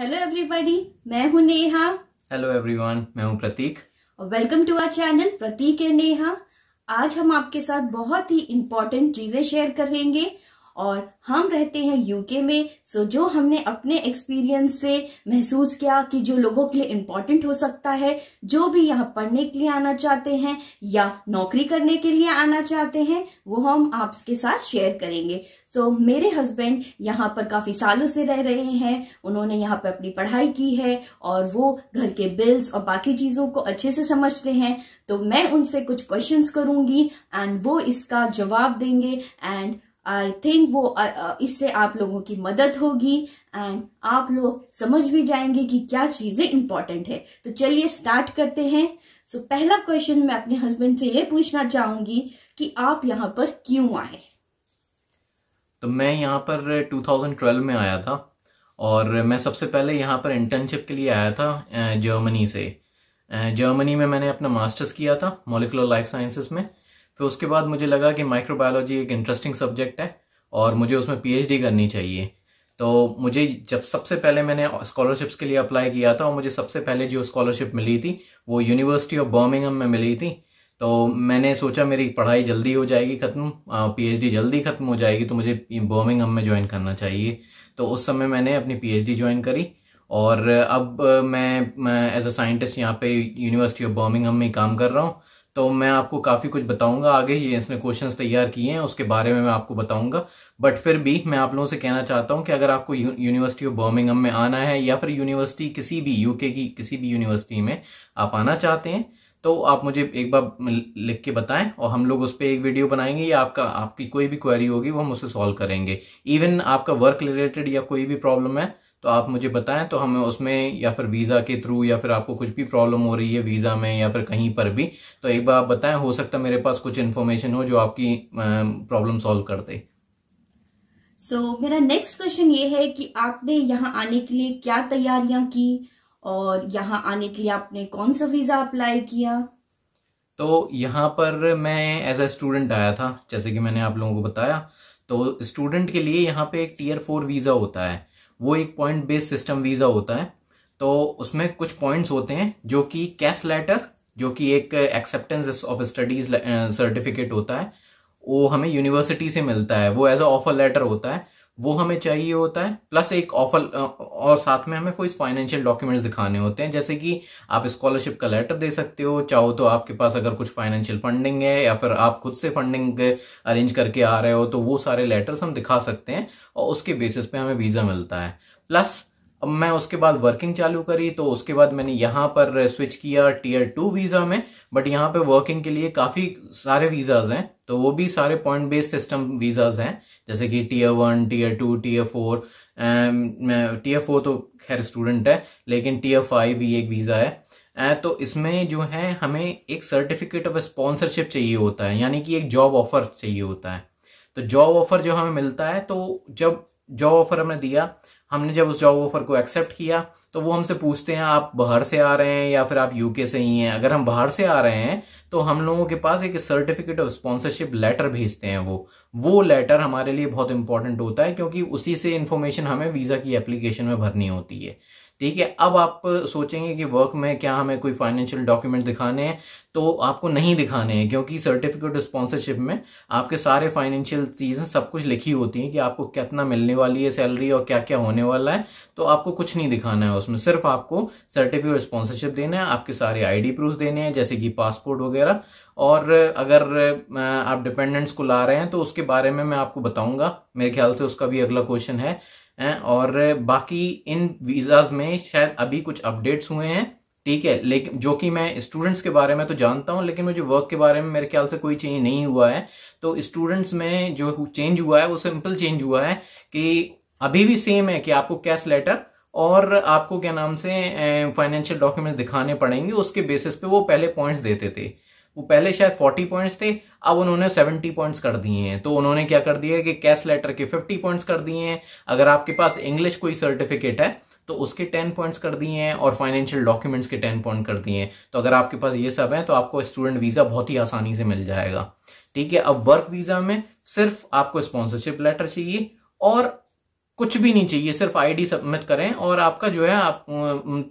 hello everybody मैं हूं Neha hello everyone मैं हूं प्रतीक और welcome to our channel Pratik ए नेहा आज हम आपके साथ बहुत ही इम्पोर्टेंट चीजें शेयर करेंगे और हम रहते हैं यूके में सो जो हमने अपने एक्सपीरियंस से महसूस किया कि जो लोगों के लिए इम्पोर्टेंट हो सकता है जो भी यहाँ पढ़ने के लिए आना चाहते हैं या नौकरी करने के लिए आना चाहते हैं वो हम आपके साथ शेयर करेंगे सो so, मेरे हस्बैंड यहाँ पर काफी सालों से रह रहे हैं उन्होंने यहाँ पर अपनी पढ़ाई की है और वो घर के बिल्स और बाकी चीजों को अच्छे से समझते हैं तो मैं उनसे कुछ क्वेश्चंस करूंगी एंड वो इसका जवाब देंगे एंड आई थिंक वो इससे आप लोगों की मदद होगी एंड आप लोग समझ भी जाएंगे कि क्या चीजें इंपॉर्टेंट है तो चलिए स्टार्ट करते हैं सो so, पहला क्वेश्चन मैं अपने हस्बैंड से ये पूछना चाहूंगी कि आप यहाँ पर क्यों आए तो मैं यहाँ पर 2012 में आया था और मैं सबसे पहले यहाँ पर इंटर्नशिप के लिए आया था जर्मनी से जर्मनी में मैंने अपना मास्टर्स किया था मोलिकुलर लाइफ साइंसेस में फिर उसके बाद मुझे लगा कि माइक्रोबायोलॉजी एक इंटरेस्टिंग सब्जेक्ट है और मुझे उसमें पीएचडी करनी चाहिए तो मुझे जब सबसे पहले मैंने स्कॉलरशिप्स के लिए अप्लाई किया था और मुझे सबसे पहले जो स्कॉलरशिप मिली थी वो यूनिवर्सिटी ऑफ बर्मिंगम में मिली थी तो मैंने सोचा मेरी पढ़ाई जल्दी हो जाएगी खत्म पीएचडी जल्दी खत्म हो जाएगी तो मुझे बर्मिंगम में ज्वाइन करना चाहिए तो उस समय मैंने अपनी पीएचडी ज्वाइन करी और अब मैं एज अ साइंटिस्ट यहाँ पे यूनिवर्सिटी ऑफ बर्मिंगम में काम कर रहा हूँ तो मैं आपको काफ़ी कुछ बताऊंगा आगे ये इसने क्वेश्चंस तैयार किए हैं उसके बारे में मैं आपको बताऊंगा बट फिर भी मैं आप लोगों से कहना चाहता हूं कि अगर आपको यूनिवर्सिटी ऑफ बर्मिंगम में आना है या फिर यूनिवर्सिटी किसी भी यूके की किसी भी यूनिवर्सिटी में आप आना चाहते हैं तो आप मुझे एक बार लिख के बताएं और हम लोग उस पर एक वीडियो बनाएंगे या आपका आपकी कोई भी क्वेरी होगी वो हम उसे सॉल्व करेंगे इवन आपका वर्क रिलेटेड या कोई भी प्रॉब्लम है तो आप मुझे बताएं तो हम उसमें या फिर वीज़ा के थ्रू या फिर आपको कुछ भी प्रॉब्लम हो रही है वीज़ा में या फिर कहीं पर भी तो एक बार आप बताएं हो सकता है मेरे पास कुछ इन्फॉर्मेशन हो जो आपकी प्रॉब्लम सॉल्व कर दे सो so, मेरा नेक्स्ट क्वेश्चन ये है कि आपने यहाँ आने के लिए क्या तैयारियां की और यहाँ आने के लिए आपने कौन सा वीज़ा अप्लाई किया तो यहाँ पर मैं एज अ स्टूडेंट आया था जैसे कि मैंने आप लोगों को बताया तो स्टूडेंट के लिए यहाँ पे एक टीयर फोर वीज़ा होता है वो एक पॉइंट बेस्ड सिस्टम वीजा होता है तो उसमें कुछ पॉइंट्स होते हैं जो कि कैश लेटर जो कि एक एक्सेप्टेंस ऑफ स्टडीज सर्टिफिकेट होता है वो हमें यूनिवर्सिटी से मिलता है वो एज अ ऑफर लेटर होता है वो हमें चाहिए होता है प्लस एक ऑफर और साथ में हमें कोई फाइनेंशियल डॉक्यूमेंट्स दिखाने होते हैं जैसे कि आप स्कॉलरशिप का लेटर दे सकते हो चाहो तो आपके पास अगर कुछ फाइनेंशियल फंडिंग है या फिर आप खुद से फंडिंग अरेंज करके आ रहे हो तो वो सारे लेटर्स हम दिखा सकते हैं और उसके बेसिस पे हमें वीजा मिलता है प्लस अब मैं उसके बाद वर्किंग चालू करी तो उसके बाद मैंने यहां पर स्विच किया टीयर टू वीजा में बट यहाँ पे वर्किंग के लिए काफी सारे वीजाज हैं तो वो भी सारे पॉइंट बेस्ड सिस्टम वीजाज हैं जैसे कि tier one tier two tier four tier four तो खैर स्टूडेंट है लेकिन टीयर फाइव भी एक वीजा है uh, तो इसमें जो है हमें एक सर्टिफिकेट ऑफ स्पॉन्सरशिप चाहिए होता है यानी कि एक जॉब ऑफर चाहिए होता है तो जॉब ऑफर जो हमें मिलता है तो जब जॉब ऑफर हमने दिया हमने जब उस जॉब ऑफर को एक्सेप्ट किया तो वो हमसे पूछते हैं आप बाहर से आ रहे हैं या फिर आप यूके से ही हैं अगर हम बाहर से आ रहे हैं तो हम लोगों के पास एक सर्टिफिकेट ऑफ स्पॉन्सरशिप लेटर भेजते हैं वो वो लेटर हमारे लिए बहुत इंपॉर्टेंट होता है क्योंकि उसी से इन्फॉर्मेशन हमें वीजा की एप्लीकेशन में भरनी होती है ठीक है अब आप सोचेंगे कि वर्क में क्या हमें कोई फाइनेंशियल डॉक्यूमेंट दिखाने हैं तो आपको नहीं दिखाने हैं क्योंकि सर्टिफिकेट स्पॉन्सरशिप में आपके सारे फाइनेंशियल चीज़ें सब कुछ लिखी होती हैं कि आपको कितना मिलने वाली है सैलरी और क्या क्या होने वाला है तो आपको कुछ नहीं दिखाना है उसमें सिर्फ आपको सर्टिफिकेट स्पॉन्सरशिप देना है आपके सारे आईडी प्रूफ देने हैं जैसे कि पासपोर्ट वगैरह और अगर आप डिपेंडेंट्स को ला रहे हैं तो उसके बारे में मैं आपको बताऊंगा मेरे ख्याल से उसका भी अगला क्वेश्चन है और बाकी इन वीजाज में शायद अभी कुछ अपडेट्स हुए हैं ठीक है लेकिन जो कि मैं स्टूडेंट्स के बारे में तो जानता हूं लेकिन मुझे वर्क के बारे में मेरे ख्याल से कोई चेंज नहीं हुआ है तो स्टूडेंट्स में जो चेंज हुआ है वो सिंपल चेंज हुआ है कि अभी भी सेम है कि आपको कैश लेटर और आपको क्या नाम से फाइनेंशियल डॉक्यूमेंट दिखाने पड़ेंगे उसके बेसिस पे वो पहले पॉइंट्स देते थे वो पहले शायद 40 पॉइंट्स थे अब उन्होंने 70 पॉइंट्स कर दिए हैं तो उन्होंने क्या कर दिया है कि कैश लेटर के 50 पॉइंट्स कर दिए हैं अगर आपके पास इंग्लिश कोई सर्टिफिकेट है तो उसके टेन पॉइंट्स कर दिए हैं और फाइनेंशियल डॉक्यूमेंट्स के टेन पॉइंट कर दिए हैं तो अगर आपके पास ये सब है तो आपको स्टूडेंट वीजा बहुत ही आसानी से मिल जाएगा ठीक है अब वर्क वीजा में सिर्फ आपको स्पॉन्सरशिप लेटर चाहिए और कुछ भी नहीं चाहिए सिर्फ आईडी सबमिट करें और आपका जो है आप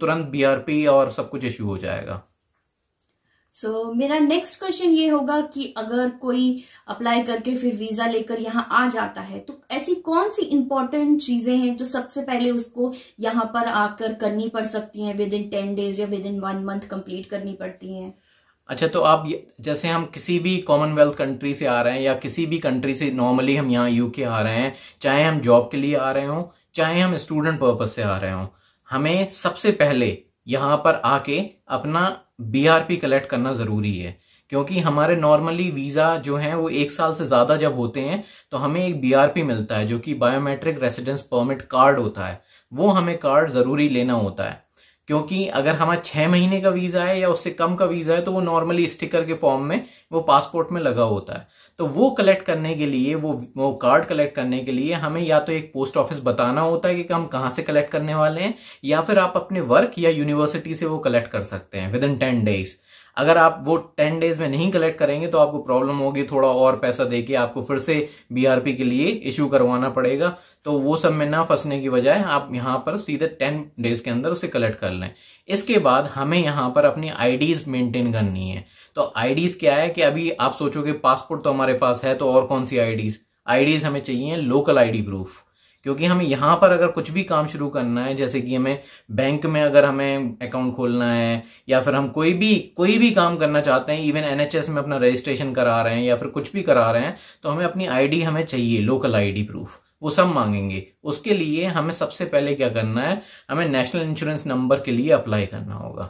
तुरंत बीआरपी और सब कुछ इश्यू हो जाएगा सो so, मेरा नेक्स्ट क्वेश्चन ये होगा कि अगर कोई अप्लाई करके फिर वीजा लेकर यहाँ आ जाता है तो ऐसी कौन सी इंपॉर्टेंट चीजें हैं जो सबसे पहले उसको यहाँ पर आकर करनी पड़ सकती हैं विद इन टेन डेज या within one month complete करनी पड़ती हैं अच्छा तो आप जैसे हम किसी भी कॉमनवेल्थ कंट्री से आ रहे हैं या किसी भी कंट्री से नॉर्मली हम यहाँ यूके आ रहे हैं चाहे हम जॉब के लिए आ रहे हों चाहे हम स्टूडेंट पर्पज से आ रहे हों हमें सबसे पहले यहाँ पर आके अपना बीआरपी कलेक्ट करना जरूरी है क्योंकि हमारे नॉर्मली वीजा जो है वो एक साल से ज्यादा जब होते हैं तो हमें एक बीआरपी मिलता है जो कि बायोमेट्रिक रेसिडेंस परमिट कार्ड होता है वो हमें कार्ड जरूरी लेना होता है क्योंकि अगर हमारा छह महीने का वीजा है या उससे कम का वीजा है तो वो नॉर्मली स्टिकर के फॉर्म में वो पासपोर्ट में लगा होता है तो वो कलेक्ट करने के लिए वो वो कार्ड कलेक्ट करने के लिए हमें या तो एक पोस्ट ऑफिस बताना होता है कि हम कहाँ से कलेक्ट करने वाले हैं या फिर आप अपने वर्क या यूनिवर्सिटी से वो कलेक्ट कर सकते हैं विद इन टेन डेज अगर आप वो टेन डेज में नहीं कलेक्ट करेंगे तो आपको प्रॉब्लम होगी थोड़ा और पैसा देके आपको फिर से बीआरपी के लिए इश्यू करवाना पड़ेगा तो वो सब में ना फंसने की बजाय आप यहाँ पर सीधे टेन डेज के अंदर उसे कलेक्ट कर लें इसके बाद हमें यहाँ पर अपनी आईडीज मेंटेन करनी है तो आईडीज क्या है कि अभी आप सोचोगे पासपोर्ट तो हमारे पास है तो और कौन सी आईडीज आईडीज हमें चाहिए लोकल आईडी प्रूफ क्योंकि हमें यहाँ पर अगर कुछ भी काम शुरू करना है जैसे कि हमें बैंक में अगर हमें अकाउंट खोलना है या फिर हम कोई भी कोई भी काम करना चाहते हैं इवन एनएचएस में अपना रजिस्ट्रेशन करा रहे हैं या फिर कुछ भी करा रहे हैं तो हमें अपनी आईडी हमें चाहिए लोकल आईडी प्रूफ वो सब मांगेंगे उसके लिए हमें सबसे पहले क्या करना है हमें नेशनल इंश्योरेंस नंबर के लिए अप्लाई करना होगा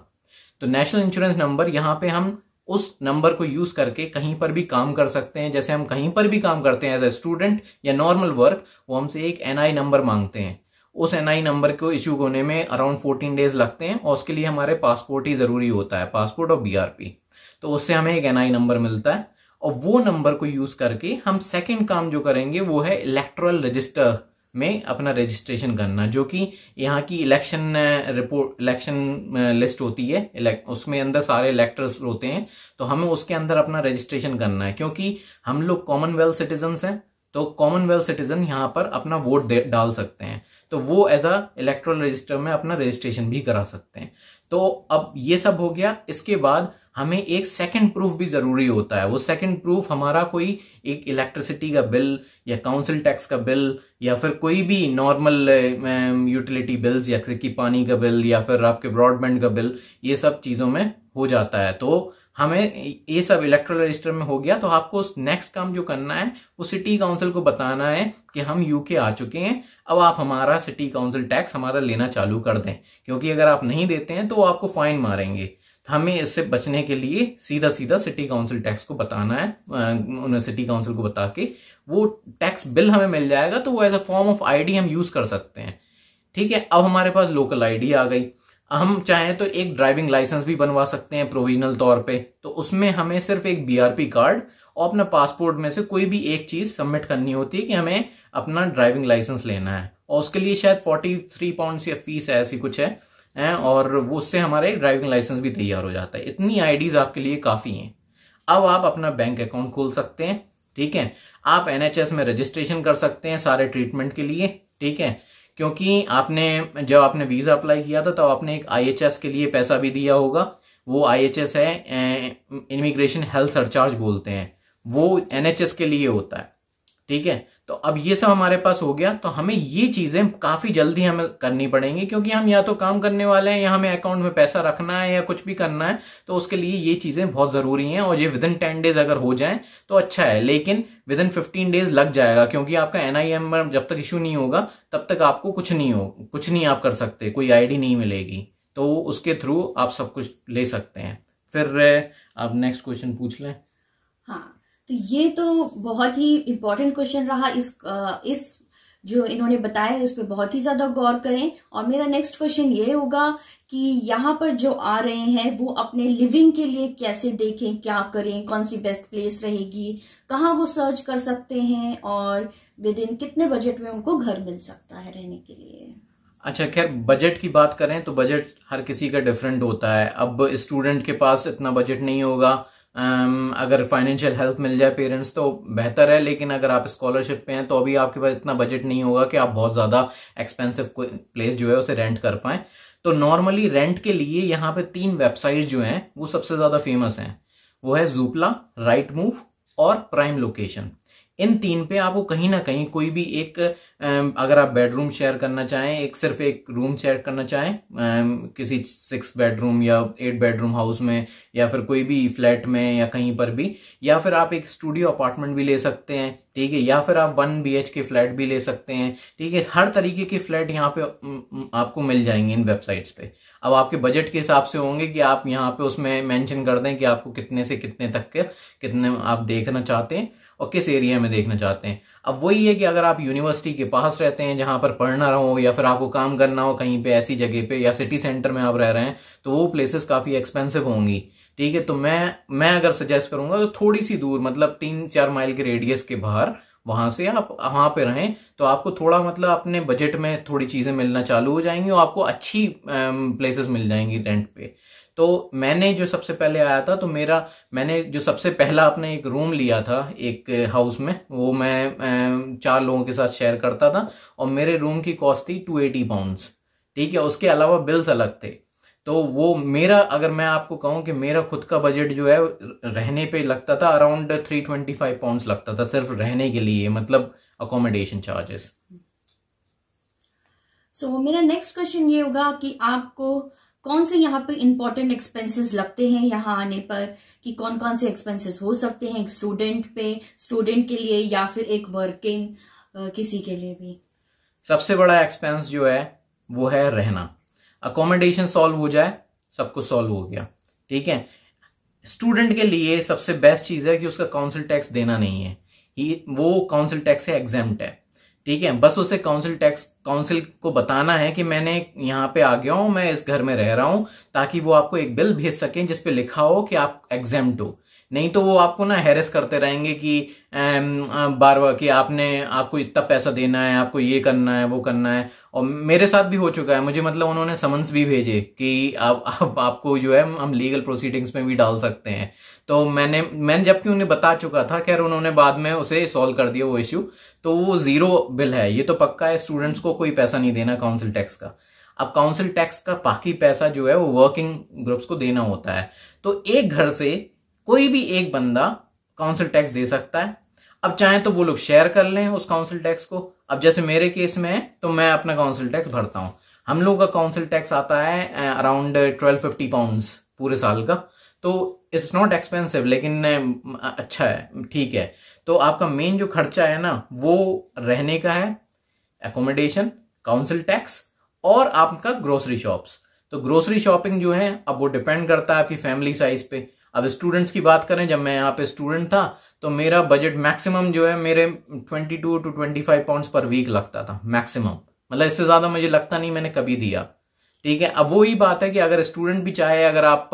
तो नेशनल इंश्योरेंस नंबर यहाँ पे हम उस नंबर को यूज करके कहीं पर भी काम कर सकते हैं जैसे हम कहीं पर भी काम करते हैं एज ए स्टूडेंट या नॉर्मल वर्क वो हमसे एक एनआई नंबर मांगते हैं उस एनआई नंबर को इश्यू होने में अराउंड फोर्टीन डेज लगते हैं और उसके लिए हमारे पासपोर्ट ही जरूरी होता है पासपोर्ट और बीआरपी तो उससे हमें एक एनआई नंबर मिलता है और वो नंबर को यूज करके हम सेकेंड काम जो करेंगे वो है इलेक्ट्रल रजिस्टर में अपना रजिस्ट्रेशन करना जो कि यहाँ की इलेक्शन रिपोर्ट इलेक्शन लिस्ट होती है उसमें अंदर सारे इलेक्टर्स होते हैं तो हमें उसके अंदर अपना रजिस्ट्रेशन करना है क्योंकि हम लोग कॉमनवेल्थ सिटीजन हैं तो कॉमनवेल्थ सिटीजन यहाँ पर अपना वोट डाल सकते हैं तो वो एज अ इलेक्ट्रल रजिस्टर में अपना रजिस्ट्रेशन भी करा सकते हैं तो अब ये सब हो गया इसके बाद हमें एक सेकंड प्रूफ भी जरूरी होता है वो सेकंड प्रूफ हमारा कोई एक इलेक्ट्रिसिटी का बिल या काउंसिल टैक्स का बिल या फिर कोई भी नॉर्मल यूटिलिटी बिल्स या फिर की पानी का बिल या फिर आपके ब्रॉडबैंड का बिल ये सब चीजों में हो जाता है तो हमें ये सब इलेक्ट्रल रजिस्टर में हो गया तो आपको नेक्स्ट काम जो करना है वो सिटी काउंसिल को बताना है कि हम यूके आ चुके हैं अब आप हमारा सिटी काउंसिल टैक्स हमारा लेना चालू कर दें क्योंकि अगर आप नहीं देते हैं तो आपको फाइन मारेंगे हमें इससे बचने के लिए सीधा सीधा सिटी काउंसिल टैक्स को बताना है सिटी काउंसिल को बता के वो टैक्स बिल हमें मिल जाएगा तो वो as a form of ID हम यूज कर सकते हैं ठीक है अब हमारे पास लोकल आईडी आ गई हम चाहें तो एक ड्राइविंग लाइसेंस भी बनवा सकते हैं प्रोविजनल तौर पे तो उसमें हमें सिर्फ एक बीआरपी कार्ड और अपना पासपोर्ट में से कोई भी एक चीज सबमिट करनी होती है कि हमें अपना ड्राइविंग लाइसेंस लेना है और उसके लिए शायद फोर्टी थ्री पाउंड फीस है ऐसी कुछ है हैं और वो उससे हमारा एक ड्राइविंग लाइसेंस भी तैयार हो जाता है इतनी आईडीज आपके लिए काफ़ी हैं अब आप अपना बैंक अकाउंट खोल सकते हैं ठीक है आप एनएचएस में रजिस्ट्रेशन कर सकते हैं सारे ट्रीटमेंट के लिए ठीक है क्योंकि आपने जब आपने वीज़ा अप्लाई किया था तब तो आपने एक आईएचएस के लिए पैसा भी दिया होगा वो आईएचएस है इमिग्रेशन हेल्थ सरचार्ज बोलते हैं वो एनएचएस के लिए होता है ठीक है तो अब ये सब हमारे पास हो गया तो हमें ये चीजें काफी जल्दी हमें करनी पड़ेंगी क्योंकि हम या तो काम करने वाले हैं या हमें अकाउंट में पैसा रखना है या कुछ भी करना है तो उसके लिए ये चीजें बहुत जरूरी हैं और ये विद इन टेन डेज अगर हो जाए तो अच्छा है लेकिन विद इन फिफ्टीन डेज लग जाएगा क्योंकि आपका एनआईएम जब तक इश्यू नहीं होगा तब तक आपको कुछ नहीं हो कुछ नहीं आप कर सकते कोई आईडी नहीं मिलेगी तो उसके थ्रू आप सब कुछ ले सकते हैं फिर आप नेक्स्ट क्वेश्चन पूछ लें हाँ तो ये तो बहुत ही इम्पोर्टेंट क्वेश्चन रहा इस इस जो इन्होंने बताया है उस पर बहुत ही ज्यादा गौर करें और मेरा नेक्स्ट क्वेश्चन ये होगा कि यहाँ पर जो आ रहे हैं वो अपने लिविंग के लिए कैसे देखें क्या करें कौन सी बेस्ट प्लेस रहेगी कहाँ वो सर्च कर सकते हैं और विद इन कितने बजट में उनको घर मिल सकता है रहने के लिए अच्छा खैर बजट की बात करें तो बजट हर किसी का डिफरेंट होता है अब स्टूडेंट के पास इतना बजट नहीं होगा Um, अगर फाइनेंशियल हेल्प मिल जाए पेरेंट्स तो बेहतर है लेकिन अगर आप स्कॉलरशिप पे हैं तो अभी आपके पास इतना बजट नहीं होगा कि आप बहुत ज्यादा एक्सपेंसिव प्लेस जो है उसे रेंट कर पाए तो नॉर्मली रेंट के लिए यहाँ पे तीन वेबसाइट जो हैं वो सबसे ज्यादा फेमस हैं वो है जूपला राइट मूव और प्राइम लोकेशन इन तीन पे आपको कहीं ना कहीं कोई भी एक अगर आप बेडरूम शेयर करना चाहें एक सिर्फ एक रूम शेयर करना चाहें किसी सिक्स बेडरूम या एट बेडरूम हाउस में या फिर कोई भी फ्लैट में या कहीं पर भी या फिर आप एक स्टूडियो अपार्टमेंट भी ले सकते हैं ठीक है या फिर आप one B H K flat भी ले सकते हैं ठीक है हर तरीके के फ्लैट यहाँ पे आपको मिल जाएंगे इन वेबसाइट्स पे अब आपके बजट के हिसाब से होंगे कि आप यहाँ पे उसमें मेंशन कर दें कि आपको कितने से कितने तक के कितने आप देखना चाहते हैं और किस एरिया में देखना चाहते हैं अब वही है कि अगर आप यूनिवर्सिटी के पास रहते हैं जहां पर पढ़ना हो या फिर आपको काम करना हो कहीं पे ऐसी जगह पे या सिटी सेंटर में आप रह रहे हैं तो वो प्लेसेस काफी एक्सपेंसिव होंगी ठीक है तो मैं मैं अगर सजेस्ट करूंगा तो थोड़ी सी दूर मतलब तीन चार माइल के रेडियस के बाहर वहां से आप वहां पे रहें तो आपको थोड़ा मतलब अपने बजट में थोड़ी चीजें मिलना चालू हो जाएंगी और आपको अच्छी प्लेसेस मिल जाएंगी रेंट पे तो मैंने जो सबसे पहले आया था तो मेरा मैंने जो सबसे पहला अपने एक रूम लिया था एक हाउस में वो मैं चार लोगों के साथ शेयर करता था और मेरे रूम की कॉस्ट थी टू एटी पाउंड ठीक है उसके अलावा बिल्स अलग थे तो वो मेरा अगर मैं आपको कहूं कि मेरा खुद का बजट जो है रहने पे लगता था around three twenty five pound लगता था सिर्फ रहने के लिए मतलब अकोमोडेशन चार्जेस सो मेरा नेक्स्ट क्वेश्चन ये होगा कि आपको कौन से यहाँ पे इम्पोर्टेंट एक्सपेंसेस लगते हैं यहाँ आने पर कि कौन कौन से एक्सपेंसेस हो सकते हैं एक स्टूडेंट पे स्टूडेंट के लिए या फिर एक वर्किंग किसी के लिए भी सबसे बड़ा एक्सपेंस जो है वो है रहना अकोमोडेशन सॉल्व हो जाए सब कुछ सॉल्व हो गया ठीक है स्टूडेंट के लिए सबसे बेस्ट चीज है कि उसका काउंसिल टैक्स देना नहीं है वो काउंसिल टैक्स से एग्जाम है ठीक है बस उसे काउंसिल टैक्स काउंसिल को बताना है कि मैंने यहाँ पे आ गया हूं मैं इस घर में रह रहा हूं ताकि वो आपको एक बिल भेज सकें जिसपे लिखा हो कि आप एग्जाम हो नहीं तो वो आपको ना हैरेस करते रहेंगे कि बार बार कि आपने आपको इतना पैसा देना है आपको ये करना है वो करना है और मेरे साथ भी हो चुका है मुझे मतलब उन्होंने समन्स भी भेजे कि आप, आप आपको जो है हम लीगल प्रोसीडिंग्स में भी डाल सकते हैं तो मैंने मैंने जबकि उन्हें बता चुका था खैर उन्होंने बाद में उसे सॉल्व कर दिया वो इश्यू तो वो जीरो बिल है ये तो पक्का है स्टूडेंट्स को कोई पैसा नहीं देना काउंसिल टैक्स का अब काउंसिल टैक्स का बाकी पैसा जो है वो वर्किंग ग्रुप्स को देना होता है तो एक घर से कोई भी एक बंदा काउंसिल टैक्स दे सकता है अब चाहे तो वो लोग शेयर कर लें उस काउंसिल टैक्स को अब जैसे मेरे केस में है तो मैं अपना काउंसिल टैक्स भरता हूं हम लोग का काउंसिल टैक्स आता है अराउंड ट्वेल्व फिफ्टी पाउंड पूरे साल का तो इट्स नॉट एक्सपेंसिव लेकिन अच्छा है ठीक है तो आपका मेन जो खर्चा है ना वो रहने का है एकोमोडेशन काउंसिल टैक्स और आपका ग्रोसरी शॉप्स तो ग्रोसरी शॉपिंग जो है अब वो डिपेंड करता है आपकी फैमिली साइज पे अब स्टूडेंट्स की बात करें जब मैं यहाँ पे स्टूडेंट था तो मेरा बजट मैक्सिमम जो है मेरे 22 टू 25 पाउंड्स पर वीक लगता था मैक्सिमम मतलब इससे ज्यादा मुझे लगता नहीं मैंने कभी दिया ठीक है अब वही बात है कि अगर स्टूडेंट भी चाहे अगर आप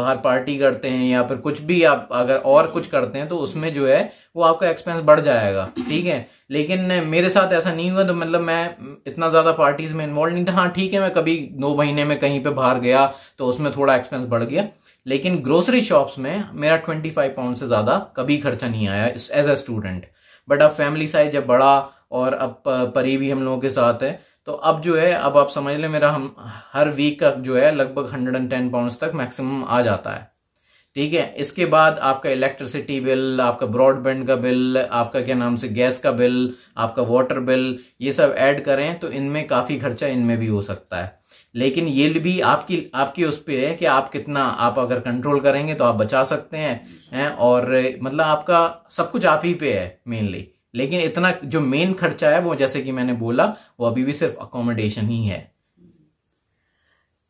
बाहर पार्टी करते हैं या फिर कुछ भी आप अगर और कुछ करते हैं तो उसमें जो है वो आपका एक्सपेंस बढ़ जाएगा ठीक है लेकिन मेरे साथ ऐसा नहीं हुआ तो मतलब मैं इतना ज्यादा पार्टीज में इन्वॉल्व नहीं था हाँ ठीक है मैं कभी दो महीने में कहीं पे बाहर गया तो उसमें थोड़ा एक्सपेंस बढ़ गया लेकिन ग्रोसरी शॉप्स में मेरा ट्वेंटी फाइव पाउंड से ज्यादा कभी खर्चा नहीं आया एज अ स्टूडेंट बट अब फैमिली साइज जब बड़ा और अब परी भी हम लोगों के साथ है तो अब जो है अब आप समझ लें मेरा हम हर वीक का जो है लगभग हंड्रेड एंड टेन पाउंड तक मैक्सिमम आ जाता है ठीक है इसके बाद आपका इलेक्ट्रिसिटी बिल आपका ब्रॉडबैंड का बिल आपका क्या नाम से गैस का बिल आपका वाटर बिल ये सब ऐड करें तो इनमें काफी खर्चा इनमें भी हो सकता है लेकिन ये भी आपकी आपकी उस पर है कि आप कितना आप अगर कंट्रोल करेंगे तो आप बचा सकते हैं हैं और मतलब आपका सब कुछ आप ही पे है मेनली लेकिन इतना जो मेन खर्चा है वो जैसे कि मैंने बोला वो अभी भी सिर्फ अकोमोडेशन ही है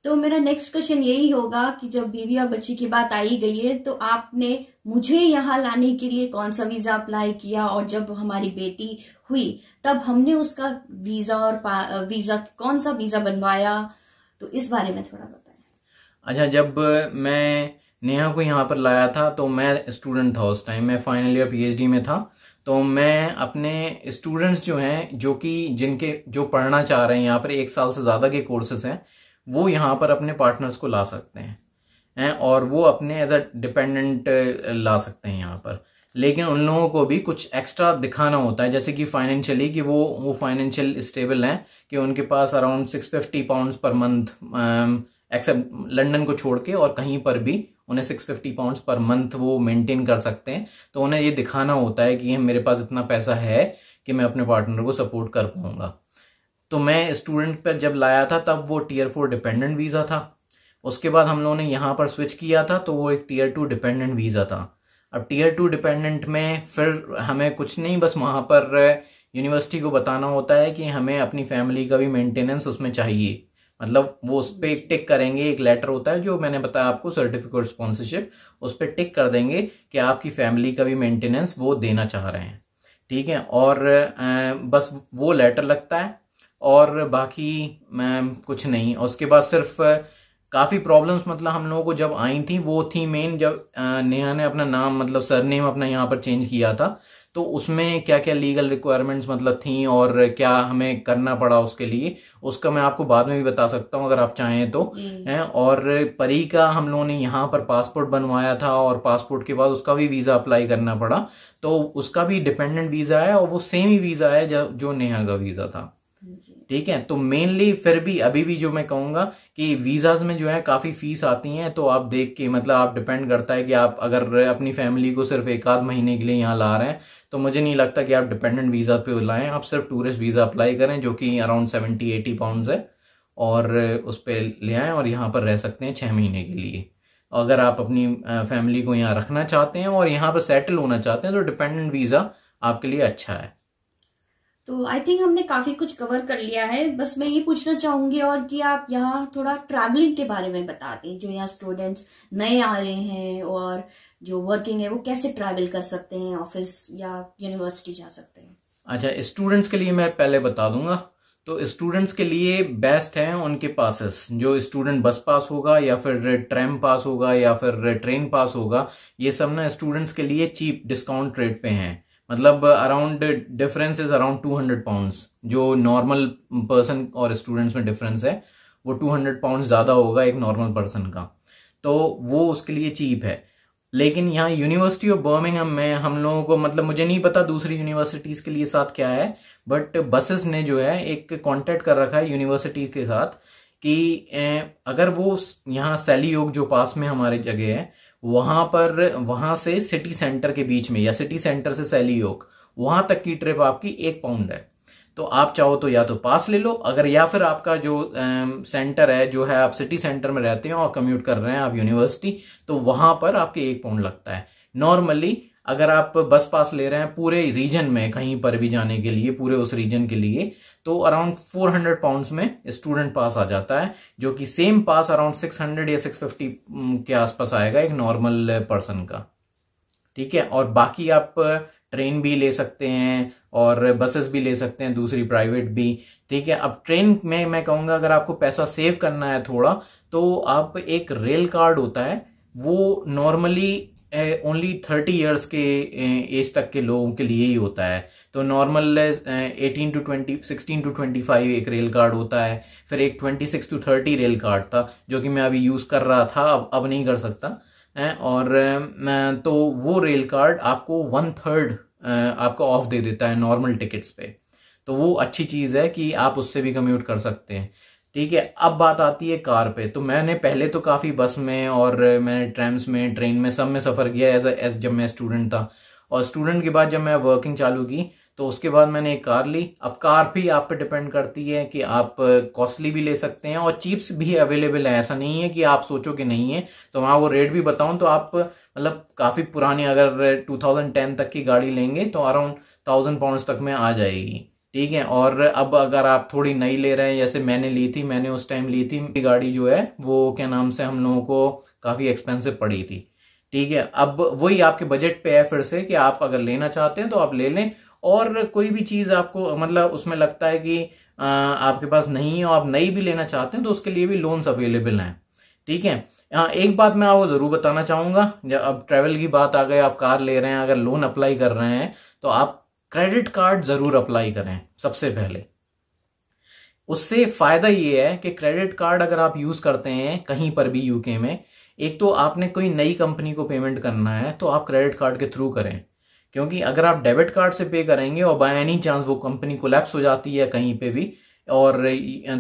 तो मेरा नेक्स्ट क्वेश्चन यही होगा कि जब बीवी और बच्ची की बात आई गई है तो आपने मुझे यहाँ लाने के लिए कौन सा वीजा अप्लाई किया और जब हमारी बेटी हुई तब हमने उसका वीजा और वीजा कौन सा वीजा बनवाया तो इस बारे में थोड़ा बताए अच्छा जब मैं नेहा को यहाँ पर लाया था तो मैं स्टूडेंट था उस टाइम मैं फाइनल ईयर पीएचडी में था तो मैं अपने स्टूडेंट्स जो हैं जो कि जिनके जो पढ़ना चाह रहे हैं यहाँ पर एक साल से ज़्यादा के कोर्सेज हैं वो यहाँ पर अपने पार्टनर्स को ला सकते हैं और वो अपने एज अ डिपेंडेंट ला सकते हैं यहाँ पर लेकिन उन लोगों को भी कुछ एक्स्ट्रा दिखाना होता है जैसे कि फाइनेंशियली कि वो वो फाइनेंशियल स्टेबल हैं कि उनके पास around six fifty pound per month except London को छोड़ के और कहीं पर भी उन्हें 650 पाउंड्स पर मंथ वो मेंटेन कर सकते हैं तो उन्हें ये दिखाना होता है कि मेरे पास इतना पैसा है कि मैं अपने पार्टनर को सपोर्ट कर पाऊंगा तो मैं स्टूडेंट पर जब लाया था तब वो टीयर फोर डिपेंडेंट वीज़ा था उसके बाद हम लोगों ने यहाँ पर स्विच किया था तो वो एक टीयर टू डिपेंडेंट वीज़ा था अब टीयर टू डिपेंडेंट में फिर हमें कुछ नहीं बस वहां पर यूनिवर्सिटी को बताना होता है कि हमें अपनी फैमिली का भी मेंटेनेंस उसमें चाहिए मतलब वो उस पर टिक करेंगे एक लेटर होता है जो मैंने बताया आपको सर्टिफिकेट स्पॉन्सरशिप उस पर टिक कर देंगे कि आपकी फैमिली का भी मेंटेनेंस वो देना चाह रहे हैं ठीक है और बस वो लेटर लगता है और बाकी कुछ नहीं उसके बाद सिर्फ काफ़ी प्रॉब्लम्स मतलब हम लोगों को जब आई थी वो थी मेन जब नेहा ने अपना नाम मतलब सरनेम अपना यहाँ पर चेंज किया था तो उसमें क्या क्या लीगल रिक्वायरमेंट्स मतलब थी और क्या हमें करना पड़ा उसके लिए उसका मैं आपको बाद में भी बता सकता हूँ अगर आप चाहें तो है और परी का हम लोगों ने यहाँ पर पासपोर्ट बनवाया था और पासपोर्ट के बाद उसका भी वीज़ा अप्लाई करना पड़ा तो उसका भी डिपेंडेंट वीज़ा है और वो सेम ही वीज़ा है जो नेहा का वीज़ा था ठीक है तो मेनली फिर भी अभी भी जो मैं कहूंगा कि वीजाज में जो है काफी फीस आती है तो आप देख के मतलब आप डिपेंड करता है कि आप अगर अपनी फैमिली को सिर्फ एक आध महीने के लिए यहाँ ला रहे हैं तो मुझे नहीं लगता कि आप डिपेंडेंट वीजा पे लाएं आप सिर्फ टूरिस्ट वीजा अप्लाई करें जो कि अराउंड सेवेंटी एटी पाउंड है और उस पर ले आए और यहाँ पर रह सकते हैं छह महीने के लिए अगर आप अपनी फैमिली को यहाँ रखना चाहते हैं और यहाँ पर सेटल होना चाहते हैं तो डिपेंडेंट वीजा आपके लिए अच्छा है तो आई थिंक हमने काफ़ी कुछ कवर कर लिया है बस मैं ये पूछना चाहूंगी और कि आप यहाँ थोड़ा ट्रैवलिंग के बारे में बता दें जो यहाँ स्टूडेंट्स नए आ रहे हैं और जो वर्किंग है वो कैसे ट्रैवल कर सकते हैं ऑफिस या यूनिवर्सिटी जा सकते हैं अच्छा स्टूडेंट्स के लिए मैं पहले बता दूंगा तो स्टूडेंट्स के लिए बेस्ट हैं उनके पासेस जो स्टूडेंट बस पास होगा या फिर ट्रैम पास होगा या फिर ट्रेन पास होगा ये सब ना स्टूडेंट्स के लिए चीप डिस्काउंट रेट पे हैं मतलब around difference is around 200 pounds जो नॉर्मल पर्सन और स्टूडेंट्स में डिफरेंस है वो 200 पाउंड ज़्यादा होगा एक नॉर्मल पर्सन का तो वो उसके लिए चीप है लेकिन यहाँ यूनिवर्सिटी ऑफ बर्मिंगहम में हम लोगों को मतलब मुझे नहीं पता दूसरी यूनिवर्सिटीज़ के लिए साथ क्या है बट बसेस ने जो है एक कॉन्टेक्ट कर रखा है यूनिवर्सिटी के साथ कि अगर वो यहाँ सैली योग जो पास में हमारे जगह है वहां पर वहां से सिटी सेंटर के बीच में या सिटी सेंटर से सैली योग वहां तक की ट्रिप आपकी एक पाउंड है तो आप चाहो तो या तो पास ले लो अगर या फिर आपका जो आ, सेंटर है जो है आप सिटी सेंटर में रहते हो और कम्यूट कर रहे हैं आप यूनिवर्सिटी तो वहां पर आपके एक पाउंड लगता है नॉर्मली अगर आप बस पास ले रहे हैं पूरे रीजन में कहीं पर भी जाने के लिए पूरे उस रीजन के लिए तो अराउंड 400 हंड्रेड पाउंड्स में स्टूडेंट पास आ जाता है जो कि सेम पास अराउंड 600 या 650 mm, के आसपास आएगा एक नॉर्मल पर्सन का ठीक है और बाकी आप ट्रेन भी ले सकते हैं और बसेस भी ले सकते हैं दूसरी प्राइवेट भी ठीक है अब ट्रेन में मैं कहूंगा अगर आपको पैसा सेव करना है थोड़ा तो आप एक रेल कार्ड होता है वो नॉर्मली ओनली थर्टी ईयर्स के एज तक के लोगों के लिए ही होता है तो normal eighteen to twenty sixteen to twenty five एक रेल कार्ड होता है फिर एक twenty six to thirty rail card था जो कि मैं अभी यूज़ कर रहा था अब अब नहीं कर सकता और तो वो रेल कार्ड आपको वन थर्ड आपको ऑफ दे देता है नॉर्मल टिकट्स पे तो वो अच्छी चीज़ है कि आप उससे भी कम्यूट कर सकते हैं ठीक है अब बात आती है कार पे तो मैंने पहले तो काफी बस में और मैंने ट्रेम्स में ट्रेन में सब में सफर किया एज एज जब मैं स्टूडेंट था और स्टूडेंट के बाद जब मैं वर्किंग चालू की तो उसके बाद मैंने एक कार ली अब कार भी आप पे डिपेंड करती है कि आप कॉस्टली भी ले सकते हैं और चीप्स भी अवेलेबल है ऐसा नहीं है कि आप सोचो कि नहीं है तो मैं वो रेट भी बताऊं तो आप मतलब काफी पुरानी अगर 2010 तक की गाड़ी लेंगे तो अराउंड थाउजेंड पाउंड तक में आ जाएगी ठीक है और अब अगर आप थोड़ी नई ले रहे हैं जैसे मैंने ली थी मैंने उस टाइम ली थी गाड़ी जो है वो क्या नाम से हम लोगों को काफी एक्सपेंसिव पड़ी थी ठीक है अब वही आपके बजट पे है फिर से कि आप अगर लेना चाहते हैं तो आप ले लें और कोई भी चीज आपको मतलब उसमें लगता है कि आ, आपके पास नहीं है आप नई भी लेना चाहते हैं तो उसके लिए भी लोन्स अवेलेबल हैं ठीक है हाँ एक बात मैं आपको जरूर बताना चाहूंगा जब अब ट्रेवल की बात आ गई आप कार ले रहे हैं अगर लोन अप्लाई कर रहे हैं तो आप क्रेडिट कार्ड जरूर अप्लाई करें सबसे पहले उससे फायदा यह है कि क्रेडिट कार्ड अगर आप यूज करते हैं कहीं पर भी यूके में एक तो आपने कोई नई कंपनी को पेमेंट करना है तो आप क्रेडिट कार्ड के थ्रू करें क्योंकि अगर आप डेबिट कार्ड से पे करेंगे और बाय एनी चांस वो कंपनी कोलैप्स हो जाती है कहीं पे भी और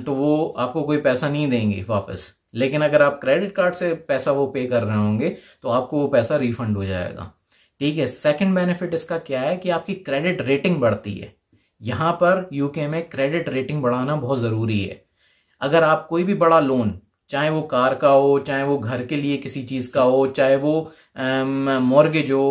तो वो आपको कोई पैसा नहीं देंगे वापस लेकिन अगर आप क्रेडिट कार्ड से पैसा वो पे कर रहे होंगे तो आपको वो पैसा रिफंड हो जाएगा ठीक है सेकंड बेनिफिट इसका क्या है कि आपकी क्रेडिट रेटिंग बढ़ती है यहां पर यूके में क्रेडिट रेटिंग बढ़ाना बहुत जरूरी है अगर आप कोई भी बड़ा लोन चाहे वो कार का हो चाहे वो घर के लिए किसी चीज का हो चाहे वो मॉर्गेज हो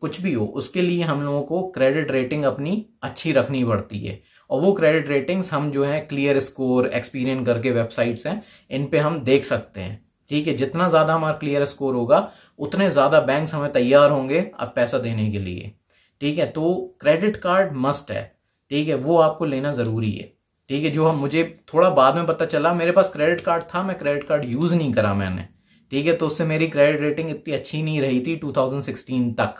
कुछ भी हो उसके लिए हम लोगों को क्रेडिट रेटिंग अपनी अच्छी रखनी पड़ती है और वो क्रेडिट रेटिंग्स हम जो है क्लियर स्कोर एक्सपीरियंस करके वेबसाइट्स हैं इन पे हम देख सकते हैं ठीक है जितना ज्यादा हमारा क्लियर स्कोर होगा उतने ज्यादा बैंक हमें तैयार होंगे अब पैसा देने के लिए ठीक है तो क्रेडिट कार्ड मस्ट है ठीक है वो आपको लेना जरूरी है ठीक है जो हम मुझे थोड़ा बाद में पता चला मेरे पास क्रेडिट कार्ड था मैं क्रेडिट कार्ड यूज नहीं करा मैंने ठीक है तो उससे मेरी क्रेडिट रेटिंग इतनी अच्छी नहीं रही थी 2016 तक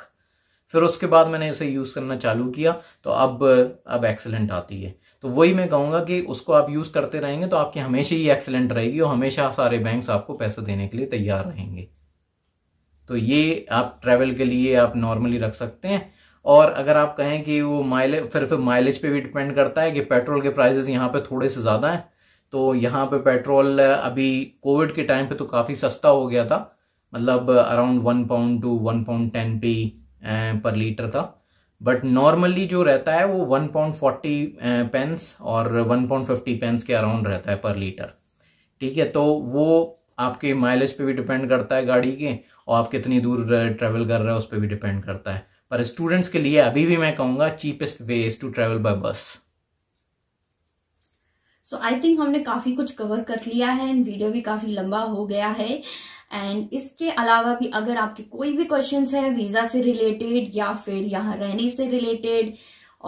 फिर उसके बाद मैंने इसे यूज करना चालू किया तो अब अब एक्सेलेंट आती है तो वही मैं कहूंगा कि उसको आप यूज़ करते रहेंगे तो आपकी हमेशा ही एक्सीलेंट रहेगी और हमेशा सारे बैंक आपको पैसे देने के लिए तैयार रहेंगे तो ये आप ट्रेवल के लिए आप नॉर्मली रख सकते हैं और अगर आप कहें कि वो माइलेज फिर फिर माइलेज पे भी डिपेंड करता है कि पेट्रोल के प्राइसेस यहाँ पे थोड़े से ज़्यादा हैं तो यहाँ पे पेट्रोल अभी कोविड के टाइम पे तो काफ़ी सस्ता हो गया था मतलब around one pound to one pound ten p per litre था बट नॉर्मली जो रहता है वो वन पॉइंट फोर्टी पेंस और वन पॉइंट फिफ्टी पेंस के अराउंड रहता है पर लीटर ठीक है तो वो आपके माइलेज पे भी डिपेंड करता है गाड़ी के और आप कितनी दूर ट्रेवल eh, कर रहे हो उस पर भी डिपेंड करता है पर स्टूडेंट्स के लिए अभी भी मैं कहूँगा cheapest way is to travel by bus so I think हमने काफी कुछ कवर कर लिया है एंड वीडियो भी काफी लंबा हो गया है एंड इसके अलावा भी अगर आपके कोई भी क्वेश्चन है वीजा से रिलेटेड या फिर यहाँ रहने से रिलेटेड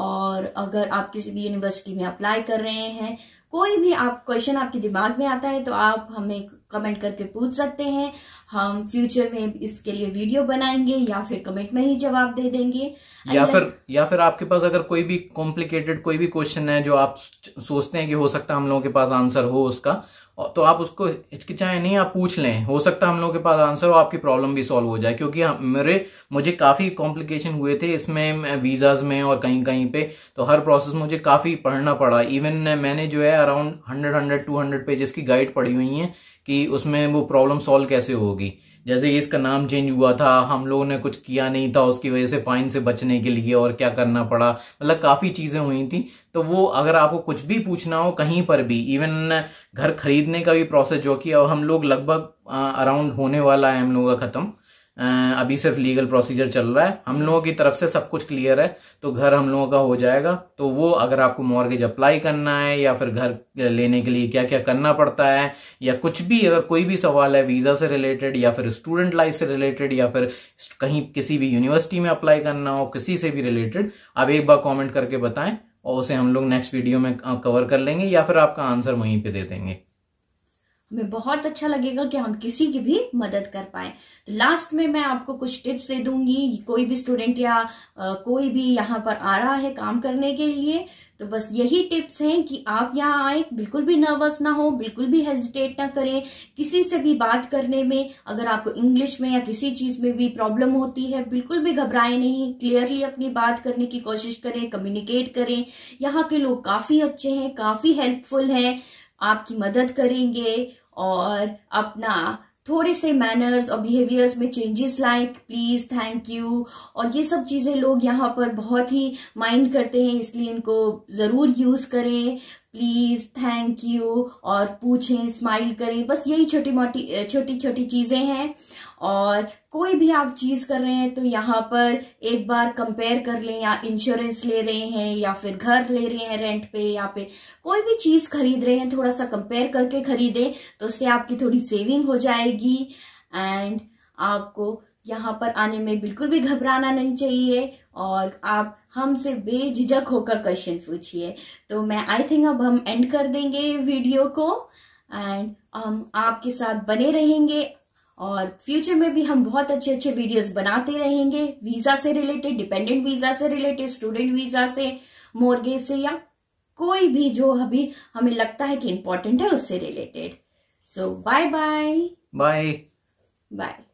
और अगर आप किसी भी यूनिवर्सिटी में अप्लाई कर रहे हैं कोई भी आप क्वेश्चन आपके दिमाग में आता है तो आप हमें कमेंट करके पूछ सकते हैं हम फ्यूचर में इसके लिए वीडियो बनाएंगे या फिर कमेंट में ही जवाब दे देंगे या फिर या फिर आपके पास अगर कोई भी कॉम्प्लिकेटेड कोई भी क्वेश्चन है जो आप सोचते हैं कि हो सकता है हम लोगों के पास आंसर हो उसका तो आप उसको हिचकिचाए नहीं आप पूछ लें हो सकता है हम लोगों के पास आंसर हो आपकी प्रॉब्लम भी सॉल्व हो जाए क्योंकि मेरे मुझे काफी कॉम्प्लिकेशन हुए थे इसमें वीजाज में और कहीं कहीं पे तो हर प्रोसेस मुझे काफी पढ़ना पड़ा इवन मैंने जो है around hundred hundred to hundred pages की गाइड पढ़ी हुई है कि उसमें वो प्रॉब्लम सॉल्व कैसे होगी जैसे इसका नाम चेंज हुआ था हम लोगों ने कुछ किया नहीं था उसकी वजह से फाइन से बचने के लिए और क्या करना पड़ा मतलब काफी चीजें हुई थी तो वो अगर आपको कुछ भी पूछना हो कहीं पर भी इवन घर खरीदने का भी प्रोसेस जो कि हम लोग लगभग अराउंड होने वाला है हम लोगों का खत्म अभी सिर्फ लीगल प्रोसीजर चल रहा है हम लोगों की तरफ से सब कुछ क्लियर है तो घर हम लोगों का हो जाएगा तो वो अगर आपको मॉर्गेज अप्लाई करना है या फिर घर लेने के लिए क्या क्या करना पड़ता है या कुछ भी अगर कोई भी सवाल है वीजा से रिलेटेड या फिर स्टूडेंट लाइफ से रिलेटेड या फिर कहीं किसी भी यूनिवर्सिटी में अप्लाई करना हो किसी से भी रिलेटेड आप एक बार कॉमेंट करके बताएं और उसे हम लोग नेक्स्ट वीडियो में कवर कर लेंगे या फिर आपका आंसर वहीं पर दे देंगे हमें बहुत अच्छा लगेगा कि हम किसी की भी मदद कर पाए तो लास्ट में मैं आपको कुछ टिप्स दे दूंगी कोई भी स्टूडेंट या आ, कोई भी यहाँ पर आ रहा है काम करने के लिए तो बस यही टिप्स हैं कि आप यहाँ आए बिल्कुल भी नर्वस ना हो बिल्कुल भी हेजिटेट ना करें किसी से भी बात करने में अगर आपको इंग्लिश में या किसी चीज में भी प्रॉब्लम होती है बिल्कुल भी घबराए नहीं क्लियरली अपनी बात करने की कोशिश करें कम्युनिकेट करें यहाँ के लोग काफी अच्छे हैं काफी हेल्पफुल हैं आपकी मदद करेंगे और अपना थोड़े से मैनर्स और बिहेवियर्स में changes like please thank you और ये सब चीजें लोग यहाँ पर बहुत ही माइंड करते हैं इसलिए इनको जरूर यूज करें प्लीज थैंक यू और पूछें स्माइल करें बस यही छोटी मोटी छोटी छोटी चीजें हैं और कोई भी आप चीज कर रहे हैं तो यहाँ पर एक बार कंपेयर कर लें या इंश्योरेंस ले रहे हैं या फिर घर ले रहे हैं रेंट पे या पे कोई भी चीज खरीद रहे हैं थोड़ा सा कंपेयर करके खरीदें तो उससे आपकी थोड़ी सेविंग हो जाएगी एंड आपको यहाँ पर आने में बिल्कुल भी घबराना नहीं चाहिए और आप हमसे बेझिझक होकर क्वेश्चन पूछिए तो मैं आई थिंक अब हम एंड कर देंगे वीडियो को एंड हम आपके साथ बने रहेंगे और फ्यूचर में भी हम बहुत अच्छे अच्छे वीडियोस बनाते रहेंगे वीजा से रिलेटेड डिपेंडेंट वीजा से रिलेटेड स्टूडेंट वीजा से मोर्गेज से या कोई भी जो अभी हमें लगता है कि इंपॉर्टेंट है उससे related so bye bye bye bye